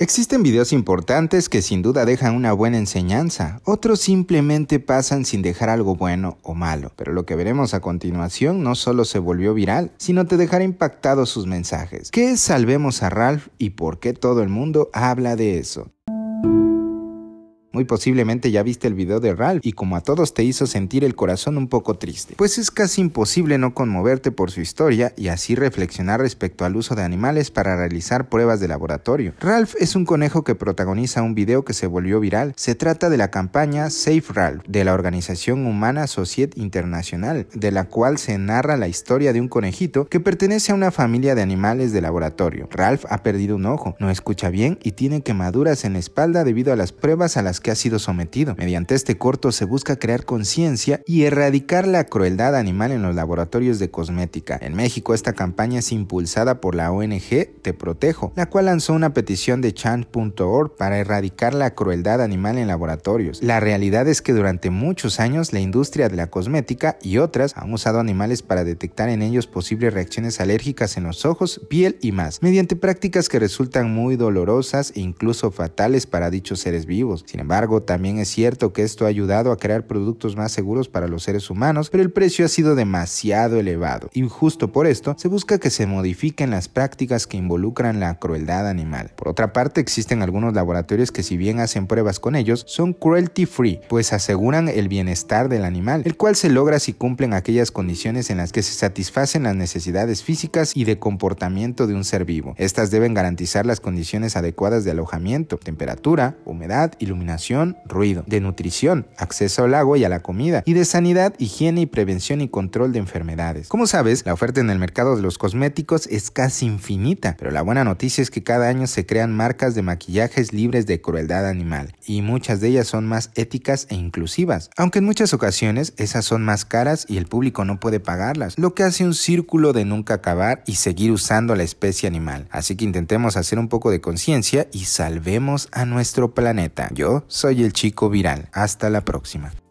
Existen videos importantes que sin duda dejan una buena enseñanza, otros simplemente pasan sin dejar algo bueno o malo, pero lo que veremos a continuación no solo se volvió viral, sino te dejará impactado sus mensajes. ¿Qué es Salvemos a Ralph y por qué todo el mundo habla de eso? Muy posiblemente ya viste el video de Ralph y como a todos te hizo sentir el corazón un poco triste, pues es casi imposible no conmoverte por su historia y así reflexionar respecto al uso de animales para realizar pruebas de laboratorio. Ralph es un conejo que protagoniza un video que se volvió viral. Se trata de la campaña Save Ralph de la organización humana Sociedad Internacional, de la cual se narra la historia de un conejito que pertenece a una familia de animales de laboratorio. Ralph ha perdido un ojo, no escucha bien y tiene quemaduras en la espalda debido a las pruebas a las que ha sido sometido. Mediante este corto se busca crear conciencia y erradicar la crueldad animal en los laboratorios de cosmética. En México esta campaña es impulsada por la ONG Te Protejo, la cual lanzó una petición de Chan.org para erradicar la crueldad animal en laboratorios. La realidad es que durante muchos años la industria de la cosmética y otras han usado animales para detectar en ellos posibles reacciones alérgicas en los ojos, piel y más, mediante prácticas que resultan muy dolorosas e incluso fatales para dichos seres vivos. Sin embargo, también es cierto que esto ha ayudado a crear productos más seguros para los seres humanos, pero el precio ha sido demasiado elevado injusto por esto se busca que se modifiquen las prácticas que involucran la crueldad animal. Por otra parte, existen algunos laboratorios que si bien hacen pruebas con ellos, son cruelty free, pues aseguran el bienestar del animal, el cual se logra si cumplen aquellas condiciones en las que se satisfacen las necesidades físicas y de comportamiento de un ser vivo. Estas deben garantizar las condiciones adecuadas de alojamiento, temperatura, humedad, iluminación, ruido, de nutrición, acceso al agua y a la comida, y de sanidad, higiene y prevención y control de enfermedades. Como sabes, la oferta en el mercado de los cosméticos es casi infinita, pero la buena noticia es que cada año se crean marcas de maquillajes libres de crueldad animal, y muchas de ellas son más éticas e inclusivas, aunque en muchas ocasiones esas son más caras y el público no puede pagarlas, lo que hace un círculo de nunca acabar y seguir usando la especie animal. Así que intentemos hacer un poco de conciencia y salvemos a nuestro planeta. Yo soy el chico viral. Hasta la próxima.